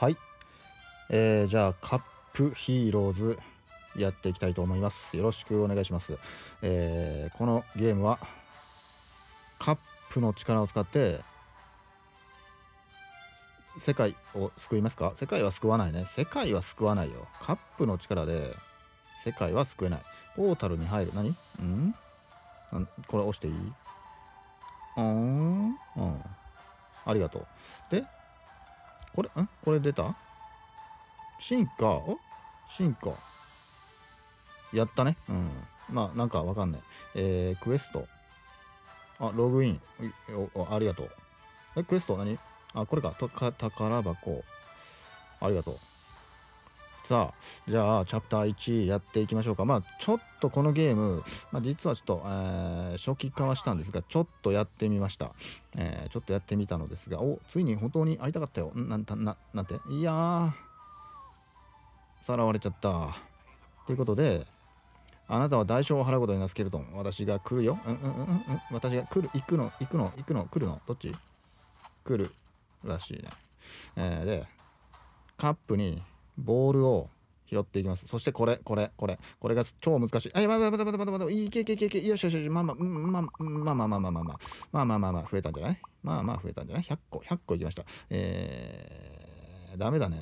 はい、えー、じゃあカップヒーローズやっていきたいと思いますよろしくお願いします、えー、このゲームはカップの力を使って世界を救いますか世界は救わないね世界は救わないよカップの力で世界は救えないポータルに入る何うんこれ押していいうんうんありがとうでこれ、んこれ出た進化お進化。やったね。うん。まあ、なんかわかんない。えー、クエスト。あ、ログイン。ありがとう。え、クエスト何あ、これか。宝箱。ありがとう。さあじゃあチャプター1やっていきましょうかまあちょっとこのゲーム、まあ、実はちょっと、えー、初期化はしたんですがちょっとやってみました、えー、ちょっとやってみたのですがおついに本当に会いたかったよなんななんていやさらわれちゃったということであなたは代償を払うことになすけれども、私が来るよ。うんうんうんうん。私が来る、行くの、行くの、行くの、来るの。どっち来るらしいね。えー、で、カップにボールを拾っていきます。そしてこれ、これ、これ、これが超難しい。あ、やばいやばいやばいやばいやばい。いけいけいけいけ。よしよしよし。まあまあ、まあまあまあまあまあまあまあ。まあまあまあまあ、増えたんじゃないまあまあ増えたんじゃない ?100 個、100個いきました。えー、ダメだね。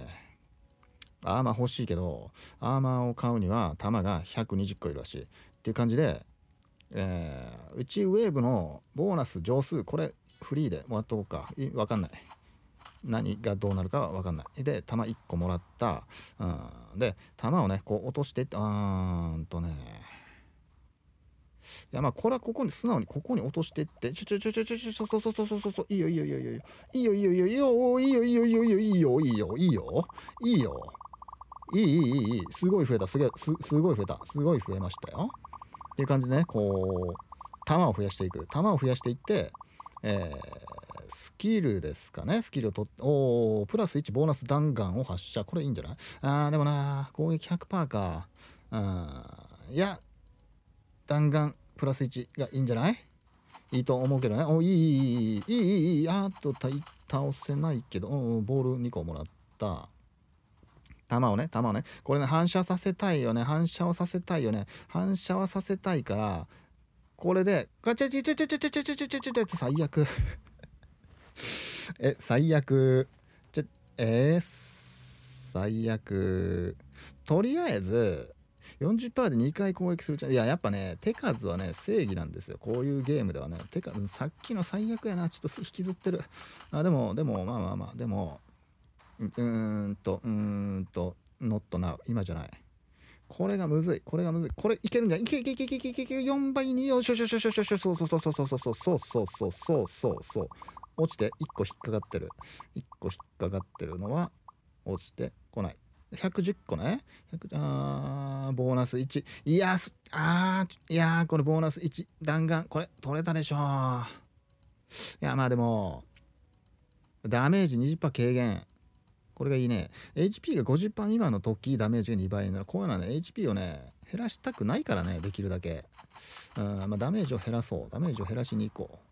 アーマー欲しいけど、アーマーを買うには弾が120個いるらしい。っていう感じで、えー、うちウェーブのボーナス上数、これフリーでもらっとこうか。わかんない。何がどうなるかは分かんないで玉1個もらった、うん、で玉をねこう落としてっうーんとねいやまあこれはここに素直にここに落としてってちょちょちょちょちょちょそうそうそうそうそうそういいよいいよいいよいいよいいよいいよいいよいいよいいよいいよいいよいいよいいよいいよいいよいいいいすごい増えたすげすすごい増えたすごい増えましたよっていう感じでねこう玉を増やしていく玉を増やしていってえー、スキルですかね。スキルを取って、おプラス1ボーナス弾丸を発射。これいいんじゃないあー、でもな、攻撃100%か。ん、いや、弾丸プラス1がいいんじゃないいいと思うけどね。お、いい、いい、いい、いい、いい、あーっと倒せないけど、ボール2個もらった。弾をね、弾をね。これね、反射させたいよね。反射をさせたいよね。反射はさせたいから、これで、ガチャチャチャチャチャチャチャチャチャチャ最悪。え最悪ちょえー、最悪とりあえず40%で2回攻撃するチャンスいややっぱね手数はね正義なんですよこういうゲームではね手数さっきの最悪やなちょっと引きずってるあでもでもまあまあまあでもうーんとうーんとノットな今じゃないこれがむずいこれがむずいこれいけるんじゃないいけいけいけいけいけいけ4倍によしょしょしょしょしょそうそうそうそうそうそうそうそうそうそうそう落ちて1個引っかかってる1個引っかかってるのは落ちてこない110個ね100あーボーナス1いやーあーいやーこれボーナス1弾丸これ取れたでしょいやまあでもダメージ20%軽減これがいいね HP が50%未満の時ダメージが2倍になるこういうのはね HP をね減らしたくないからねできるだけうん、まあ、ダメージを減らそうダメージを減らしに行こう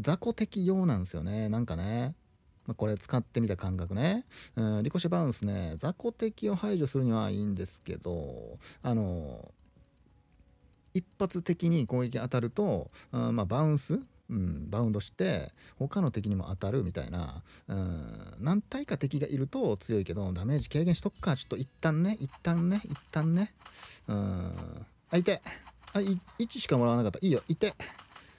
雑魚的用なんですよねなんかねまこれ使ってみた感覚ね。うん、リコシバウンスね、雑魚敵を排除するにはいいんですけど、あの、一発的に攻撃当たると、あまあ、バウンスうん、バウンドして他の敵にも当たるみたいな、うん、何体か敵がいると強いけどダメージ軽減しとくかちょっと一旦ね一旦ね一旦ねうん相手あい1しかもらわなかったいいよいて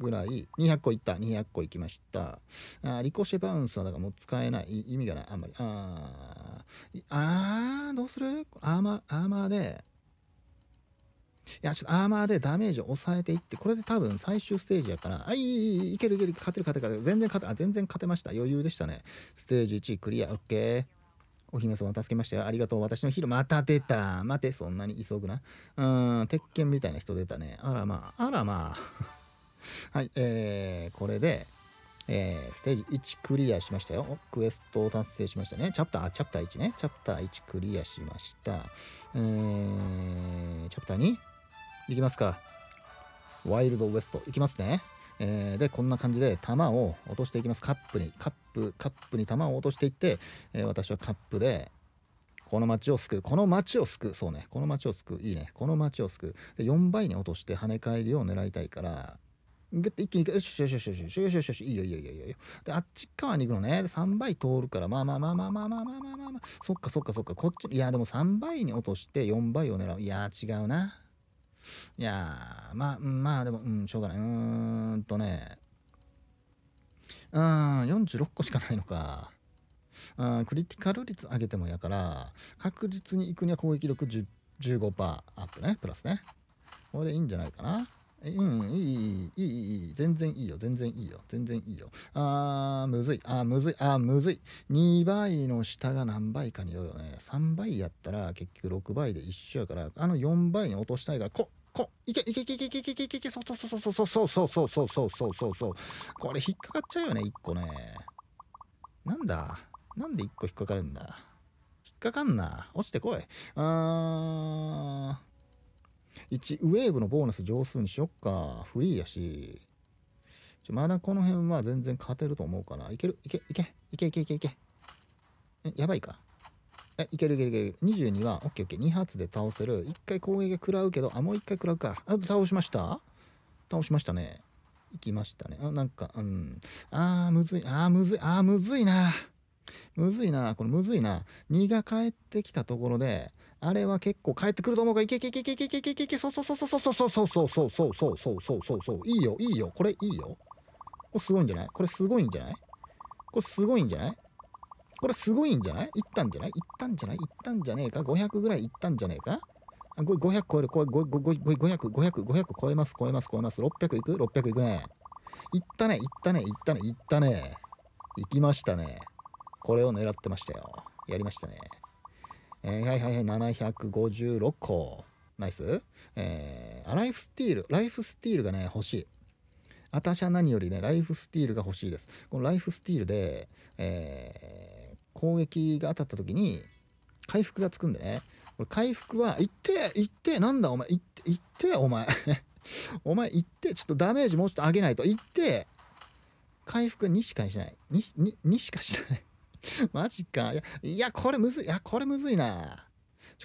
ぐらい200個いった200個いきましたあリコシェバウンスはだからもう使えない意味がないあんまりあーあーどうするアーマーアーマーでいやちょっとアーマーでダメージを抑えていってこれで多分最終ステージやからあいいいけるいける勝てる勝てる勝てる全然勝てあ全然勝てました余裕でしたねステージ1クリア OK お姫様助けましたよ。ありがとう。私のヒーロー。また出た。待て、そんなに急ぐな。うーん、鉄拳みたいな人出たね。あらまあ、あらまあ。はい、えー、これで、えー、ステージ1クリアしましたよ。クエストを達成しましたね。チャプター、チャプター1ね。チャプター1クリアしました。えー、チャプター 2? いきますか。ワイルドウエスト。いきますね。えー、で、こんな感じで弾を落としていきます。カップに、カップ、カップに弾を落としていって、えー、私はカップで、この街を救う。この街を救う。そうね。この街を救う。いいね。この街を救う。で、4倍に落として跳ね返りを狙いたいから、グ一気によしよしよしよしよしよしよしよしいいよいいよいいよいいよであっち側に行くのねで3倍通るからまあまあまあまあまあまあまあまあまあ、そっかそっかそっかこっちいやでも3倍に落として4倍を狙ういや違うないやまあまあでもうんしょうがないうーんとねうん46個しかないのかん、クリティカル率上げてもやから確実にいくには攻撃力10 15%アップねプラスねこれでいいんじゃないかなうんいいいいいいいい全然いいよ全然いいよ全然いいよあーむずいあーむずいあーむずい2倍の下が何倍かによるよね3倍やったら結局6倍で一緒やからあの4倍に落としたいからここいけいけいけいけいけいけいけいけそうそうそうそうそうそうそうそうそうそうそうそうこれ引っかかっちゃうよね1個ねなんだなんで1個引っかかるんだ引っかかんな落ちてこいあー1ウェーブのボーナス上数にしよっかフリーやしちょまだこの辺は全然勝てると思うからいけるいけいけいけいけいけいけえやばいかえいけるいけるいける22は OKOK2 発で倒せる1回攻撃が食らうけどあもう1回食らうかあ倒しました倒しましたね行きましたねあなんかうんあーむずいあーむずいあーむずいなむずいな、これむずいな。2が帰ってきたところで、あれは結構帰ってくると思うから、いけいけいけいけいけいけいけいけ、そうそうそうそうそうそうそうそうそうそうそうそうそうそういいよ、いいよ、これいいよ。これすごいんじゃないこれすごいんじゃないこれすごいんじゃないこれすごいんじゃないいったんじゃないいったんじゃないいったんじゃねえか ?500 ぐらいいったんじゃねえかあ ?500 超える、500、500、500超えます、超えます、超えます。600いく ?600 いくね。いったね、いったね、いったね、いったね。行きましたね。これを狙ってましたよ。やりましたね。えー、はいはいはい、756個。ナイス。えー、あ、ライフスティール。ライフスティールがね、欲しい。私は何よりね、ライフスティールが欲しいです。このライフスティールで、えー、攻撃が当たった時に、回復がつくんでね、これ回復は、行って、行って、なんだお前、行って、いって、お前。お前、行って、ちょっとダメージもうちょっと上げないと。行って、回復は2しかしない。2, 2, 2しかしない。マジか。いや、いやこれむずい。いや、これむずいな。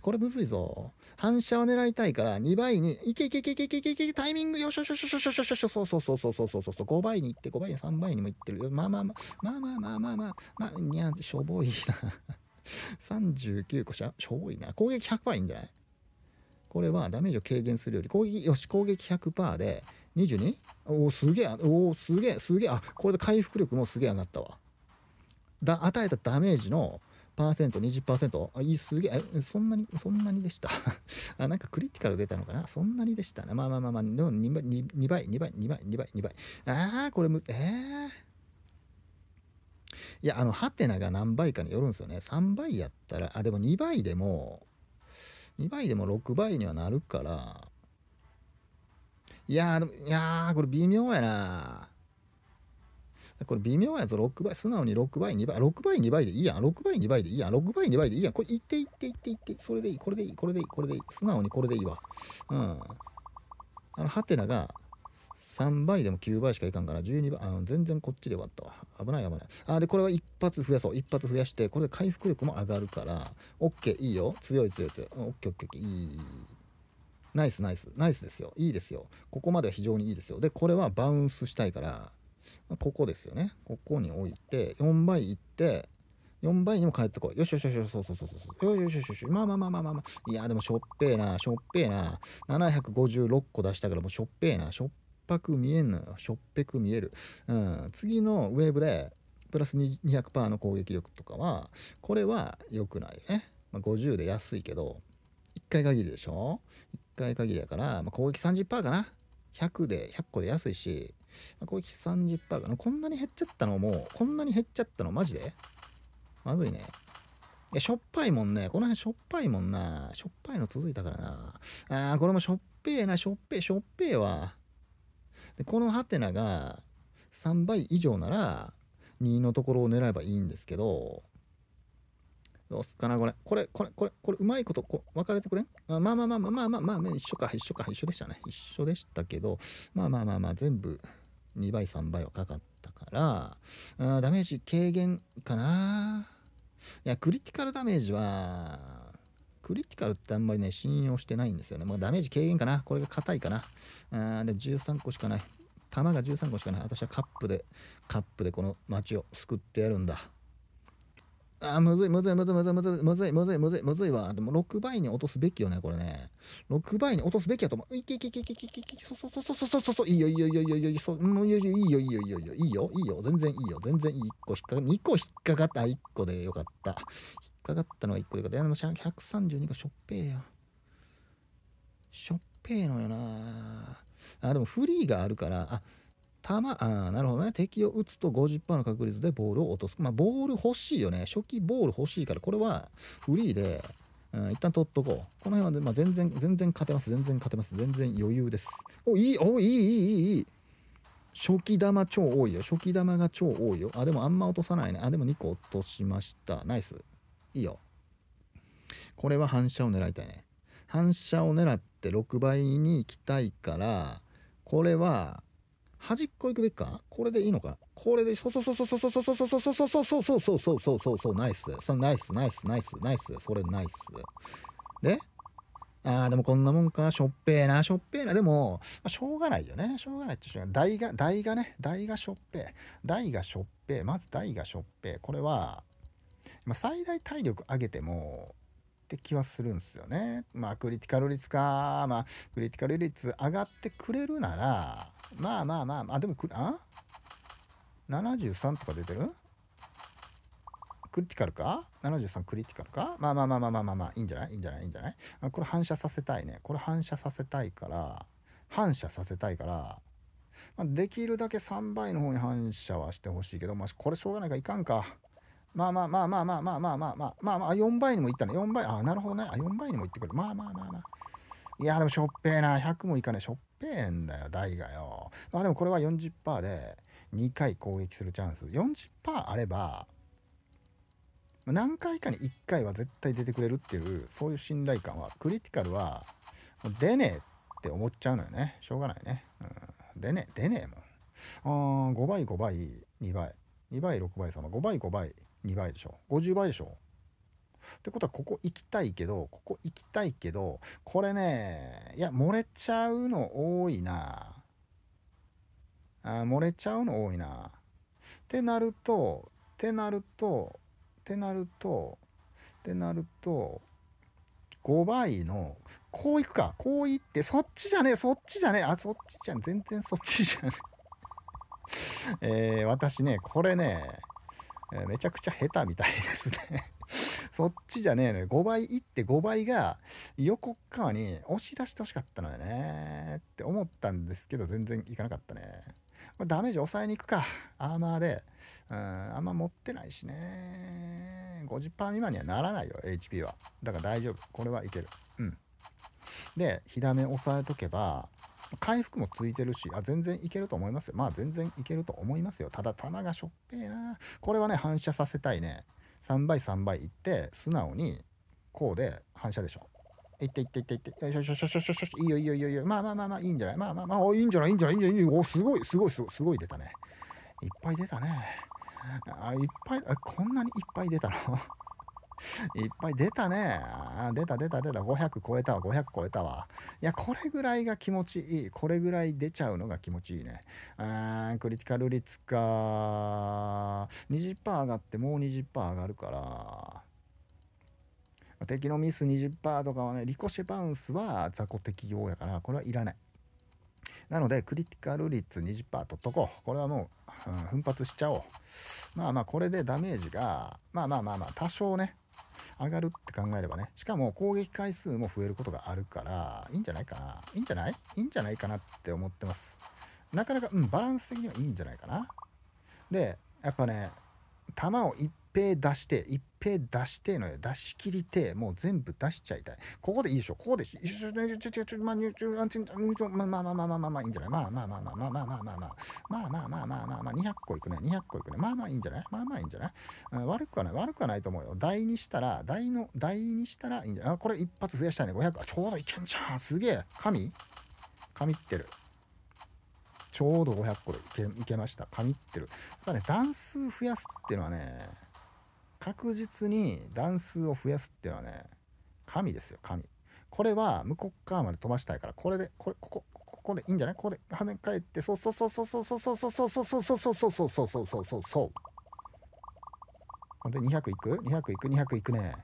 これむずいぞ。反射を狙いたいから、2倍に、いけいけいけいけいけいけタイミングよしょしょしょしょしょしょしょ、そうそうそうそうそうそ5倍にいって、5倍に3倍にもいってる。まあまあまあ、まあまあまあまあまあ、まあ、にゃん、しょぼいな。39 個しゃ、しょぼいな。攻撃100%いいんじゃないこれはダメージを軽減するより、攻撃、よし、攻撃100%で、22? おお、すげえ、おお、すげえ、すげえ、あ、これで回復力もすげえ上がったわ。だ与えたダメージのパーセント20%あいいすげえそんなにそんなにでした あなんかクリティカル出たのかなそんなにでしたねまあまあまあまあ 2, 倍2倍2倍2倍2倍倍ああこれむえー、いやあのハテナが何倍かによるんですよね3倍やったらあでも2倍でも2倍でも6倍にはなるからいやーでもいやーこれ微妙やなこれ微妙やぞ6倍素直に6倍2倍6倍2倍でいいやん6倍2倍でいいやん6倍2倍でいいやんこれいっていっていっていってそれでいいこれでいいこれでいいこれでいい素直にこれでいいわうんあのハテナが3倍でも9倍しかいかんから12倍あ全然こっちで割ったわ危ない危ないあでこれは一発増やそう一発増やしてこれで回復力も上がるから OK いいよ強い強い強い OKOKOK いいナイスナイスナイスですよいいですよここまでは非常にいいですよでこれはバウンスしたいからここですよねここに置いて4倍いって4倍にも帰ってこい。よしよしよしよし、そうそうそうそう。よしよしよし。まあまあまあまあまあ、まあ、いや、でもしょっぺえな、しょっぺえな。756個出したからもうしょっぺえな。しょっぱく見えんのよ。しょっぺく見える。うん。次のウェーブで、プラス200%の攻撃力とかは、これは良くないよね。まあ、50で安いけど、1回限りでしょ ?1 回限りやから、まあ、攻撃30%かな。100で、100個で安いし、攻撃30%かな。こんなに減っちゃったのもう、こんなに減っちゃったのマジでまずいね。いや、しょっぱいもんね。この辺しょっぱいもんな。しょっぱいの続いたからな。あー、これもしょっぺーな、しょっぺーしょっぺーは。で、このハテナが3倍以上なら、2のところを狙えばいいんですけど、どうすっかなこれ。これ、これ、これ、これ、うまいこと、こ分かれてくれんまあまあまあまあまあまあまあ、一緒か、一緒か、一緒でしたね。一緒でしたけど、まあまあまあまあ、全部。2倍3倍はかかったからダメージ軽減かないやクリティカルダメージはクリティカルってあんまりね信用してないんですよね、まあ、ダメージ軽減かなこれが硬いかなで13個しかない弾が13個しかない私はカップでカップでこの街を救ってやるんだあむずいむずいむずいむずいむずいむずいむずいむずいむずいわでも6倍に落とすべきよねこれね6倍に落とすべきやと思ういけいけいけいけいけいけそうそうそうそうそうそういいよいいよいいよいいよいいよいいよいいよいいよいいよいいよいいよ全然いいよ全然いい1個引っかか2個引っかかった1個でよかった引っかかったのが1個でよかったでも132個しょっぺーやしょっぺーのよなあでもフリーがあるからあ球、あなるほどね。敵を打つと50%の確率でボールを落とす。まあ、ボール欲しいよね。初期ボール欲しいから、これはフリーで、うん、一旦取っとこう。この辺は、ね、まあ、全然、全然勝てます。全然勝てます。全然余裕です。お、いい、お、いい、いい、いい。初期玉超多いよ。初期玉が超多いよ。あ、でもあんま落とさないね。あ、でも2個落としました。ナイス。いいよ。これは反射を狙いたいね。反射を狙って6倍に行きたいから、これは端っこ行くべきかこれでいいのかこれでそうそうそうそうそうそうそうそうそうそうそうそうそうそうそうそうそうナイスナイスナイスナイスナイスそれナイスでああでもこんなもんかしょっぺーなしょっぺーなでも、まあ、しょうがないよねしょうがないってしょうがないが台がね台がしょっぺー台がしょっぺーまず台がしょっぺーこれは最大体力上げてもって気はするんですよね。まあクリティカル率か、まあクリティカル率上がってくれるなら、まあまあまあ、まあでもく、あ ?73 とか出てるクリティカルか ?73 クリティカルかまあまあまあまあまあまあ、まあ、いいんじゃないいいんじゃないいいんじゃないあこれ反射させたいね。これ反射させたいから、反射させたいから、まあ、できるだけ3倍の方に反射はしてほしいけど、まあ、これしょうがないかいかんか。まあまあまあまあまあまあまあまあまあまあまあ4倍にもいったね4倍あなるほどねあ4倍にもいってくるまあまあまあまあいやでもしょっぺえな100もいかないしょっぺえんだよ台がよまあでもこれは40%で2回攻撃するチャンス40%あれば何回かに1回は絶対出てくれるっていうそういう信頼感はクリティカルは出ねえって思っちゃうのよねしょうがないね、うん、出ねえ出ねえもんあ5倍5倍2倍2倍6倍様5倍5倍2倍でしょ50倍でしょってことはここ行きたいけどここ行きたいけどこれねいや漏れちゃうの多いなあ漏れちゃうの多いなってなるとってなるとってなるとってなると5倍のこういくかこういってそっちじゃねえそっちじゃねえあそっちじゃん全然そっちじゃんえー、私ねこれねえめちゃくちゃ下手みたいですね そっちじゃねえのよ。5倍いって5倍が横側に押し出してほしかったのよね。って思ったんですけど、全然いかなかったね。これダメージ抑えに行くか。アーマーで。うん、あんま持ってないしね。50%未満にはならないよ、HP は。だから大丈夫。これはいける。うん。で、火ダメ抑えとけば、回復もついてるし、あ、全然いけると思いますよ。まあ全然いけると思いますよ。ただ弾がしょっぺーな。これはね、反射させたいね。3倍3倍いって、素直に、こうで反射でしょ。いっていっていっていって、よいしょしょしょしょしょしょ、いいよいいよいいよいいよ。まあまあまあまあ、いいんじゃないまあまあまあ、いいんじゃないいいんじゃないいいんじゃないお、すごいすごいすごい、すごい出たね。いっぱい出たね。あ、いっぱい、あ、こんなにいっぱい出たの いっぱい出たね。出た出た出た。500超えたわ、500超えたわ。いや、これぐらいが気持ちいい。これぐらい出ちゃうのが気持ちいいね。あクリティカル率か。20%上がってもう20%上がるから。敵のミス20%とかはね、リコシェバウンスは雑魚適用やから、これはいらない。なので、クリティカル率20%取っとこう。これはもう、うん、奮発しちゃおう。まあまあ、これでダメージが、まあまあまあまあ、多少ね、上がるって考えればねしかも攻撃回数も増えることがあるからいいんじゃないかないいんじゃないいいんじゃないかなって思ってますなかなか、うん、バランス的にはいいんじゃないかなでやっぱね弾をいっ平出して一平出してのよ出し切りてもう全部出しちゃいたいここでいいでしょここでしょちちょょまあまあまあまあまあまあまあいいんじゃないまあまあまあまあまあまあまあまあまあまあまあまあまあまあ200個いくね200個いくねまあまあいいんじゃないまあまあいいんじゃない悪くはない悪くはないと思うよ台にしたら台の台にしたらいいんじゃないあ、これ一発増やしたいね500あちょうどいけんじゃんすげえ神神ってるちょうど500個でいけました。神ってる。やっぱね、段数増やすっていうのはね、確実に段数を増やすっていうのはね神ですよ神これは向こう側まで飛ばしたいからこれでこれここここでいいんじゃないここで跳ね返ってそうそうそうそうそうそうそうそうそうそうそうそうそうそうそうそうそうそうで200いく200いく200いくね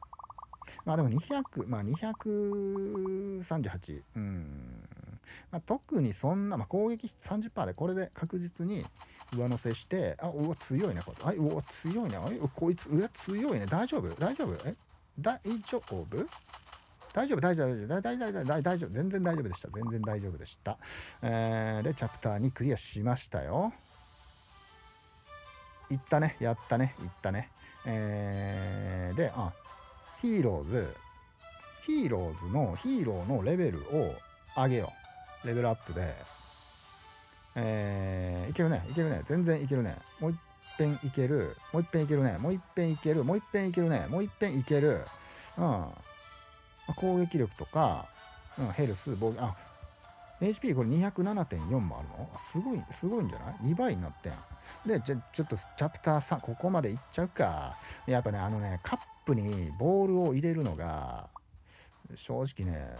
まあでも200まあ238うんまあ、特にそんな、まあ、攻撃30%でこれで確実に上乗せして、あ、うわ、強いね、こつ。あ、うわ、強いね。あ、こいつ、うわ、強いね。大丈夫大丈夫え大丈夫大丈夫、大丈夫、大丈夫、大丈夫、全然大丈夫でした。全然大丈夫でした。えー、で、チャプターにクリアしましたよ。いったね、やったね、いったね。えー、で、あ、ヒーローズ、ヒーローズのヒーローのレベルを上げよう。レベルアップで、えー、いけるね、いけるね、全然いけるね、もういっぺんいける、もういっぺんいけるね、もういっぺんいける、もういっぺんいけるね、もういっぺんいける、うん。攻撃力とか、うん、ヘルス、防御、あ、HP これ207.4もあるのすごい、すごいんじゃない ?2 倍になってん。で、じゃ、ちょっとチャプター3、ここまでいっちゃうか。やっぱね、あのね、カップにボールを入れるのが、正直ね、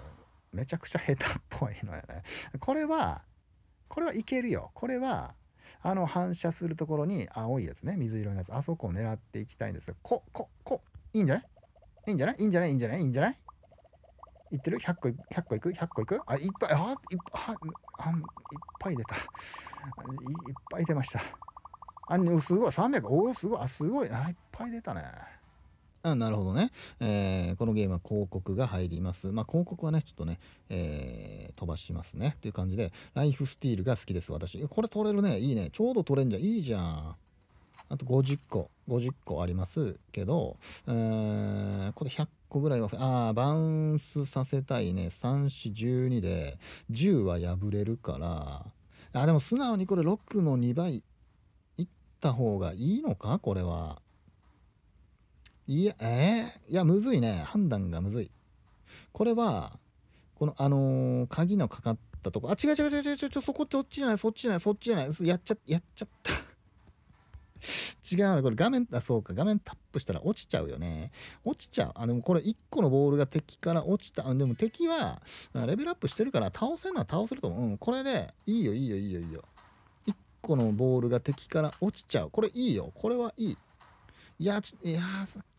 めちゃくちゃ下手っぽいのよね。これは、これはいけるよ。これは、あの反射するところに青いやつね、水色のやつ、あそこを狙っていきたいんですよ。こ、こ、こ、いいんじゃないいいんじゃないいいんじゃないいいんじゃないいいんじゃないいってる ?100 個、100個いく ?100 個いくあ、いっぱい、あ、いっぱい、あ、いっぱい出た。いっぱい出ました。あ、すごい、300、おお、すごい、あ、すごい、あ、いっぱい出たね。あなるほどね、えー、このゲームは広告が入ります。まあ、広告はね、ちょっとね、えー、飛ばしますね。という感じで、ライフスティールが好きです、私。これ取れるね、いいね。ちょうど取れんじゃん。いいじゃん。あと50個、50個ありますけど、えー、これ100個ぐらいは、ああ、バウンスさせたいね。3、4、12で、10は破れるから、あ、でも素直にこれ6の2倍いった方がいいのかこれは。いや、えー、いや、むずいね。判断がむずい。これは、この、あのー、鍵のかかったとこ、あ、違う違う違う違う違う、そこ、そっちじゃない、そっちじゃない、そっちじゃない、やっちゃ、やっちゃった。違うね。これ画面、あ、そうか、画面タップしたら落ちちゃうよね。落ちちゃう。あ、でもこれ1個のボールが敵から落ちた。あ、でも敵は、レベルアップしてるから、倒せるのは倒せると思う。うん、これで、いいよ、いいよ、いいよ、いいよ。1個のボールが敵から落ちちゃう。これいいよ。これはいい。いや、ちょ、いや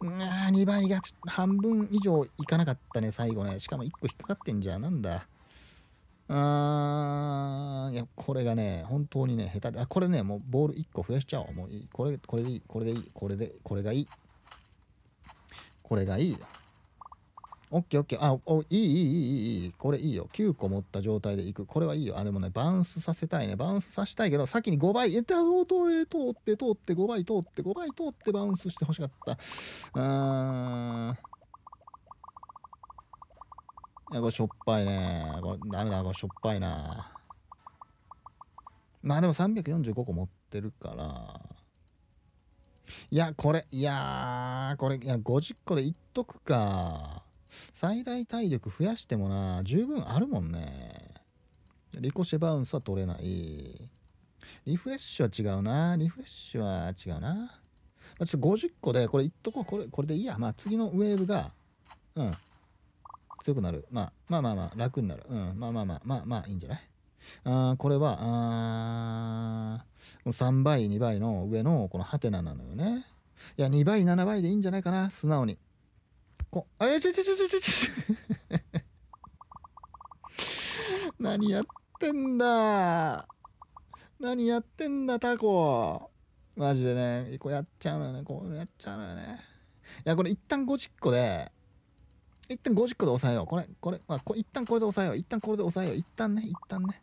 あ2倍がちょっと半分以上いかなかったね、最後ね。しかも1個引っかかってんじゃん。なんだ。あーいや、これがね、本当にね、下手で、あ、これね、もうボール1個増やしちゃおう。もういい。これ、これでいい。これでいい。これで、これがいい。これがいいオッケーオッケーあおいいいいいいいいこれいいよ9個持った状態でいくこれはいいよあでもねバウンスさせたいねバウンスさせたいけど先に5倍えっと通って通って5倍通って5倍通ってバウンスしてほしかったうーいやこれしょっぱいねこれダメだこれしょっぱいなまあでも345個持ってるからいやこれいやこれいや50個でいっとくか最大体力増やしてもな十分あるもんねリコシェバウンスは取れないリフレッシュは違うなリフレッシュは違うな、まあ、ちょっと50個でこれいっとこうこれこれでいいやまあ次のウェーブがうん強くなる、まあ、まあまあまあ楽になるうんまあまあまあまあまあいいんじゃないあこれはあ3倍2倍の上のこのハテナなのよねいや2倍7倍でいいんじゃないかな素直にこあえちょちょちょちょちょちょ 何やってんだ何やってんだタコマジでねこうやっちゃうのよねこうやっちゃうのよねいやこれ一旦50個で一旦50個で抑えようこれこれ、まあ、こ一旦これで抑えよう一旦これで抑えよう一旦ね一旦ね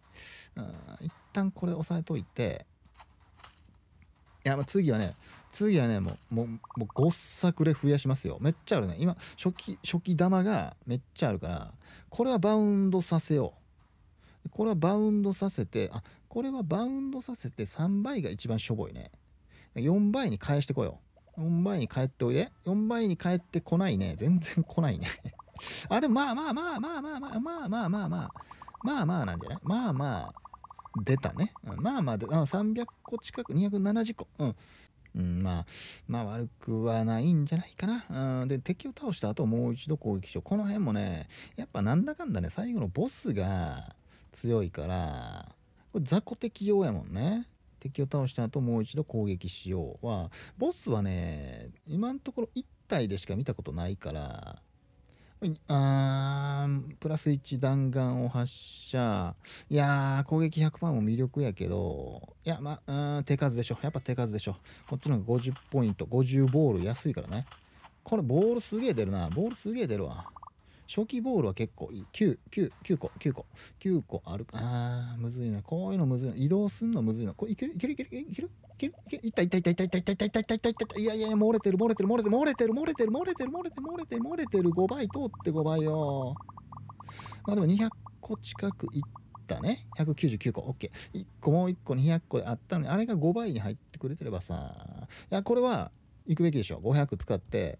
うん一旦これで抑えといていや、まあ、次はね、次はねもうもうもうごっさく増やしますよめっちゃあるね今初期初期玉がめっちゃあるからこれはバウンドさせようこれはバウンドさせてあこれはバウンドさせて3倍が一番しょぼいね4倍に返してこよう4倍に返っておいで4倍に返ってこないね全然来ないね あでもまあまあまあまあまあまあまあまあまあまあまあまあなんじゃないまあまあ出たね、うん、まあまあであ300個近く270個うんうん、まあ、まあ悪くはないんじゃないかな。うん、で、敵を倒した後もう一度攻撃しよう。この辺もね、やっぱなんだかんだね、最後のボスが強いから、これ雑魚敵用やもんね。敵を倒した後もう一度攻撃しようは、ボスはね、今のところ1体でしか見たことないから、あープラス1弾丸を発射いやー攻撃100%も魅力やけどいやまあ手数でしょやっぱ手数でしょこっちの方が50ポイント50ボール安いからねこれボールすげえ出るなボールすげえ出るわ初期ボールは結構いい9 9 9個9個9個あるかあーむずいなこういうのむずいな移動すんのむずいなこれいけるいけるいけるいけるけるいったいったいったいったいったいったいったいったいったいったいやいやいや漏れてる漏れてる漏れてる漏れてる漏れてる漏れてる漏れてる漏れてる漏れてる5倍通って5倍よまあでも200個近くいったね199個 OK1 個もう1個200個であったのにあれが5倍に入ってくれてればさいやこれは行くべきでしょ500使って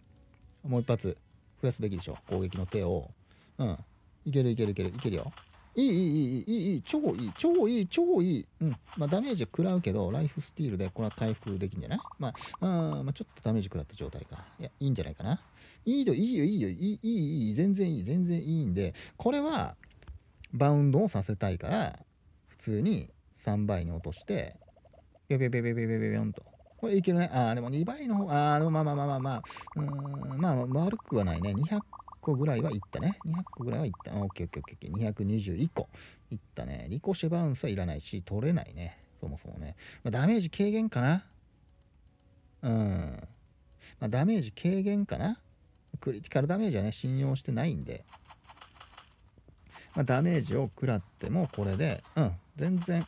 もう一発増やすべきでしょ攻撃の手をうんいけるいけるいけるいけるよいいいいいいいい超いい超いい超いいうんまあダメージ食らうけどライフスティールでこれは回復できんじゃないまああまあちょっとダメージ食らった状態かいやいいんじゃないかないいよいいよいいよいいいいいい全然いい全然いいんでこれはバウンドをさせたいから普通に3倍に落としてビョビョビョビョビョビョビョビョンとこれいけるねああでも2倍の方ああでもまあまあまあまあまあうんまあ悪くはないね200個ぐらいはいったね。200個ぐらいはいった。オッケーオッケーオッケー。221個いったね。リコシェバウンスはいらないし、取れないね。そもそもね。まあ、ダメージ軽減かな。うん。まあ、ダメージ軽減かな。クリティカルダメージはね、信用してないんで。まあ、ダメージを食らってもこれで、うん、全然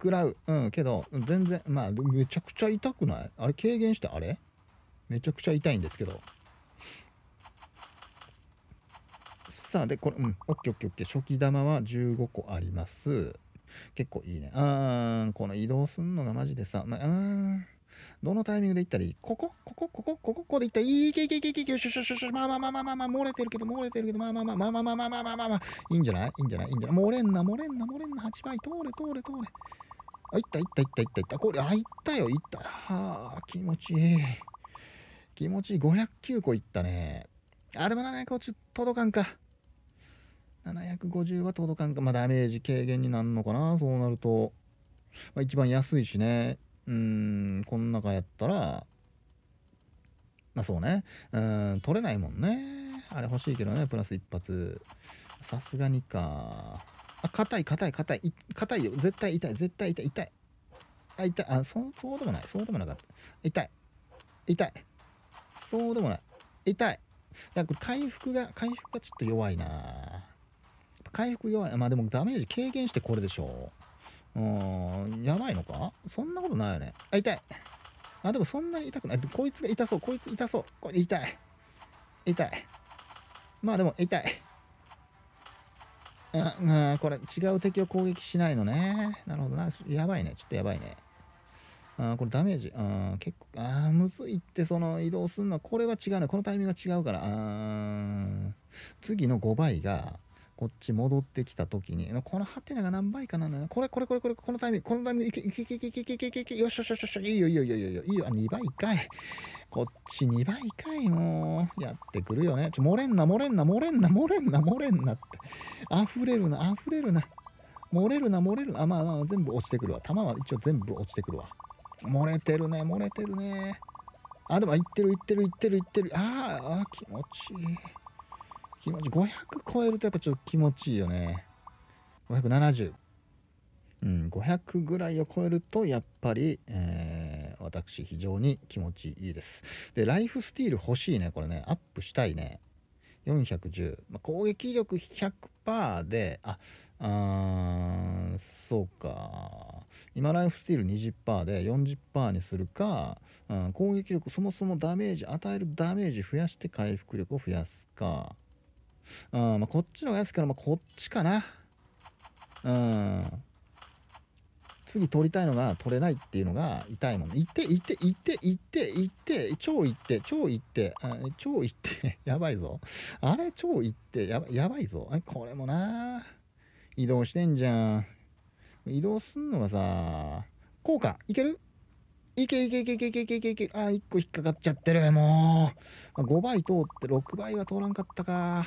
食らう。うん、けど、全然、まあ、めちゃくちゃ痛くないあれ軽減してあれめちゃくちゃ痛いんですけど。さあでこれうんオッケーオッケーオッケー初期玉は15個あります結構いいねあーこの移動すんのがマジでさ、まあどのタイミングで行ったらいいここここここここここで行ったらいいいけいけいけいけいけよしよしよしよしまあまあまあまあまあまあ漏れてるけど漏れてるけどまあまあまあまあまあまあまあまあまあまあまあいいんじゃないいいんじゃないいいんじゃない漏れんな漏れんな漏れんな8倍通れ通れ通れあいったいったいったいったいったこれあいったよいったはあ気持ちいい気持ちいい509個いったねあれもなねこっち届かんか750は届かんか、まあ、ダメージ軽減になるのかなそうなると、まあ、一番安いしねうんこの中やったらまあそうねうん取れないもんねあれ欲しいけどねプラス一発さすがにかあ硬い硬い硬い硬いよ絶対痛い絶対痛い痛いあ痛いあそそうでもないそうでもなかった痛い痛いそうでもない痛いいやこれ回復が回復がちょっと弱いな回復弱いまあでもダメージ軽減してこれでしょううんやばいのかそんなことないよねあ痛いあでもそんなに痛くないこいつが痛そうこいつ痛そうこれ痛い痛いまあでも痛いああこれ違う敵を攻撃しないのねなるほどなやばいねちょっとやばいねあこれダメージ、あ結構、あむずいって、その移動するのは、これは違うね。このタイミングが違うから、あ次の5倍が、こっち戻ってきた時にこのハテナが何倍かなこれこれこれこれこのタイミングこのタイミングいけいけいけいけいけいけいけいけよしよしよしよしいいよいいよいいよいいよいいよ2倍かいこっち2倍かいもうやってくるよねちょ漏れんな漏れんな漏れんな漏れんな漏れんなって溢れるな溢れるな漏れるな漏れるなあまあまあ全部落ちてくるわ弾は一応全部落ちてくるわ漏れてるね漏れてるねあでもいってるいってるいってるいってるああ気持ちいい気持ち500超えるとやっぱちょっと気持ちいいよね570うん500ぐらいを超えるとやっぱり、えー、私非常に気持ちいいですでライフスティール欲しいねこれねアップしたいね410、まあ、攻撃力100%でああそうか今ライフスティール20%で40%にするか、うん、攻撃力そもそもダメージ与えるダメージ増やして回復力を増やすかうん、まあ、こっちのが安いから、まあ、こっちかな。うん。次取りたいのが取れないっていうのが痛いもん。行って、行って、行って、行って、行って、超行って、超行って、超行って、やばいぞ。あれ、超行ってやば、やばいぞ。これもな移動してんじゃん。移動すんのがさ、こうか、いけるいけいけいけいけいけいけいけいけ。あ、1個引っかかっちゃってる。もう。5倍通って6倍は通らんかったか。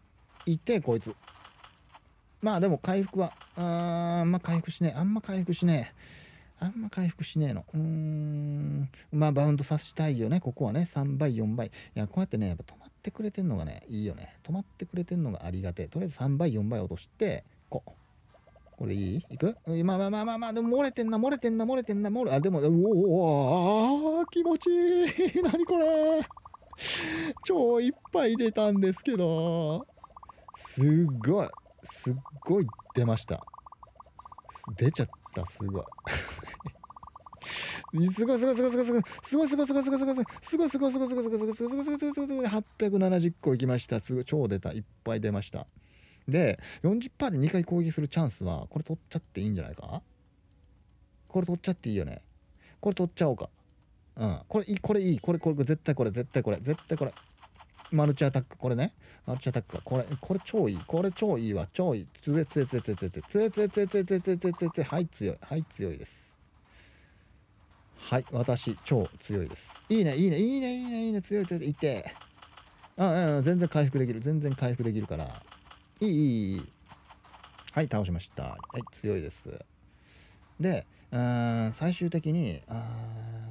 いてこいつまあでも回復はあんま回復しねえあんま回復しねえあんま回復しねえのうーんまあバウンドさせたいよねここはね3倍4倍いやこうやってねやっぱ止まってくれてんのがねいいよね止まってくれてんのがありがてえとりあえず3倍4倍落としてこうこれいいいくまあまあまあまあまあ、でも漏れてんな、漏れてんな、漏れてんな、漏れ、あ、でも、おお気持ちいい。何これ。超いっぱい出たんですけど。すっごいすっごい出ました出ちゃったすごいすごいすごいすごいすごいすごいすごいすごいすごいすごいすごいすごいすごいすごいすごいすごいすごいすごいすごい870個いきましたすごい超出たいっぱい出ましたで40%で2回攻撃するチャンスはこれ取っちゃっていいんじゃないかこれ取っちゃっていいよねこれ取っちゃおうかうんこれいいこれいいこれこれ絶対これ絶対これ絶対これマルチアタック、これね。マルチアタックが、これ、これ超いい。これ超いいわ。超いい。つえつえつえつえつえつえつえつえつえつえつえつえつえつえはい、強い。はい、強いです。はい、私、超強いです。いいね、いいね、いいね、いいね、いいね、強い、強い、いて。あ、うん、全然回復できる。全然回復できるから。いい、いい、いい。はい、倒しました。はい、強いです。で、うん、最終的に、あー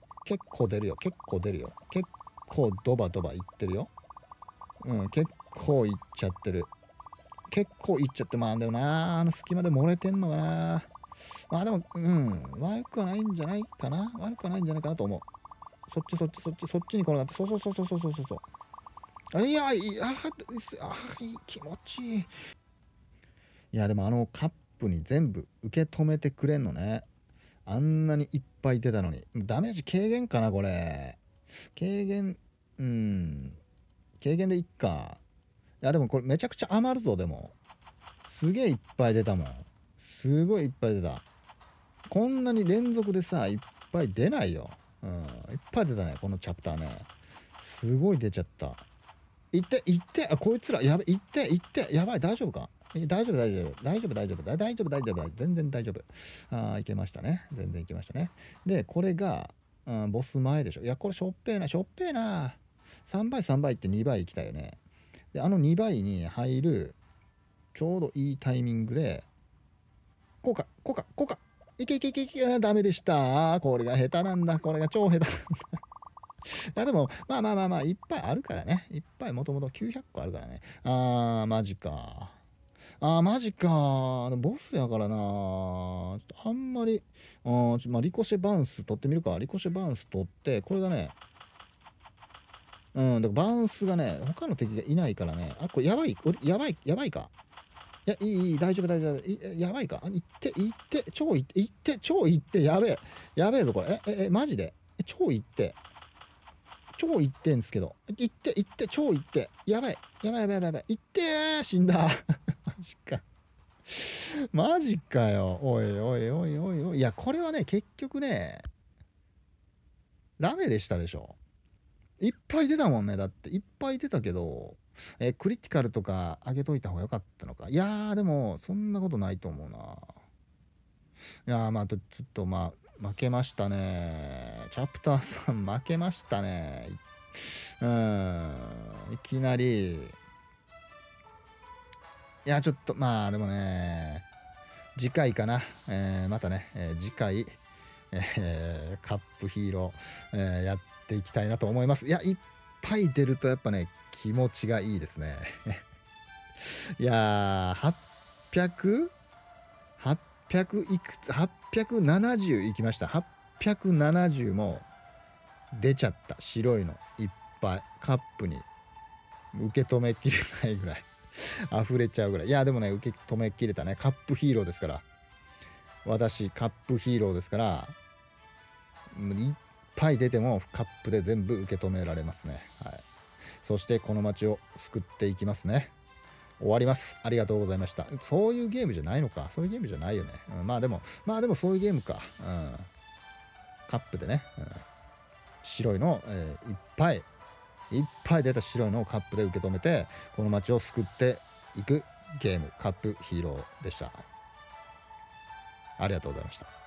結構出るよ結構出るよ結構ドバドバいってるようん結構いっちゃってる結構いっちゃってまあでもなあの隙間で漏れてんのかなまあでもうん悪くはないんじゃないかな悪くはないんじゃないかなと思うそっちそっちそっちそっちに転がってそうそうそうそうそうそうそうそういやいやあ気持ちいいいやでもあのカップに全部受け止めてくれんのねあんなにいっぱい出たのに。ダメージ軽減かな、これ。軽減、うん。軽減でいっか。いや、でもこれめちゃくちゃ余るぞ、でも。すげえいっぱい出たもん。すごいいっぱい出た。こんなに連続でさ、いっぱい出ないよ。うん。いっぱい出たね、このチャプターね。すごい出ちゃった。いって、いって、あ、こいつら、やべ、いって、いって、やばい、大丈夫か大丈夫、大丈夫、大丈夫、大丈夫、大丈夫、大丈夫、全然大丈夫。ああ、いけましたね。全然いけましたね。で、これが、うん、ボス前でしょ。いや、これしょっぺーな、しょっぺーな。3倍、3倍って2倍いきたよね。で、あの2倍に入る、ちょうどいいタイミングで、こうか、こうか、こうか。いけいけいけいけ、ダメでした。これが下手なんだ。これが超下手なんだ。いやでも、まあまあまあまあ、いっぱいあるからね。いっぱいもともと900個あるからね。あー、マジか。あー、マジかボスやからなちょっとあんまり、あちょまあ、リコシェバウンス取ってみるか。リコシェバウンス取って、これがね、うん、だからバウンスがね、他の敵がいないからね、あ、これやばい、やばい、やばいか。いや、いい、いい、大丈夫、大丈夫、いやばいか。いって、いって、超いって、いって、超いって、やべえ。やべえぞ、これ。え、え、え、マジでえ、超いって。超いってんすけど。いって、いって、超いって。やばい、やばい、やばい、やばい。いってー死んだジか。マジかよ。おいおいおいおいおい。いや、これはね、結局ね、ラメでしたでしょ。いっぱい出たもんね。だって、いっぱい出たけど、えクリティカルとか上げといた方が良かったのか。いやー、でも、そんなことないと思うな。いやー、まあ、ちょっと、まあ、負けましたね。チャプター3負けましたね。うん。いきなり、いや、ちょっと、まあでもね、次回かな。えー、またね、えー、次回、えー、カップヒーロー、えやっていきたいなと思います。いや、いっぱい出るとやっぱね、気持ちがいいですね。いやー、800? 800いくつ ?870 いきました。870も出ちゃった。白いの。いっぱい。カップに受け止めきれないぐらい。溢れちゃうぐらいいやでもね受け止めきれたねカップヒーローですから私カップヒーローですからいっぱい出てもカップで全部受け止められますね、はい、そしてこの街を救っていきますね終わります。ありがとうございました。そういうゲームじゃないのか。そういうゲームじゃないよね。うん、まあでも、まあでもそういうゲームか。うん、カップでね、うん、白いのえー、いっぱいいっぱい出た白いのをカップで受け止めてこの街を救っていくゲームカップヒーローでしたありがとうございました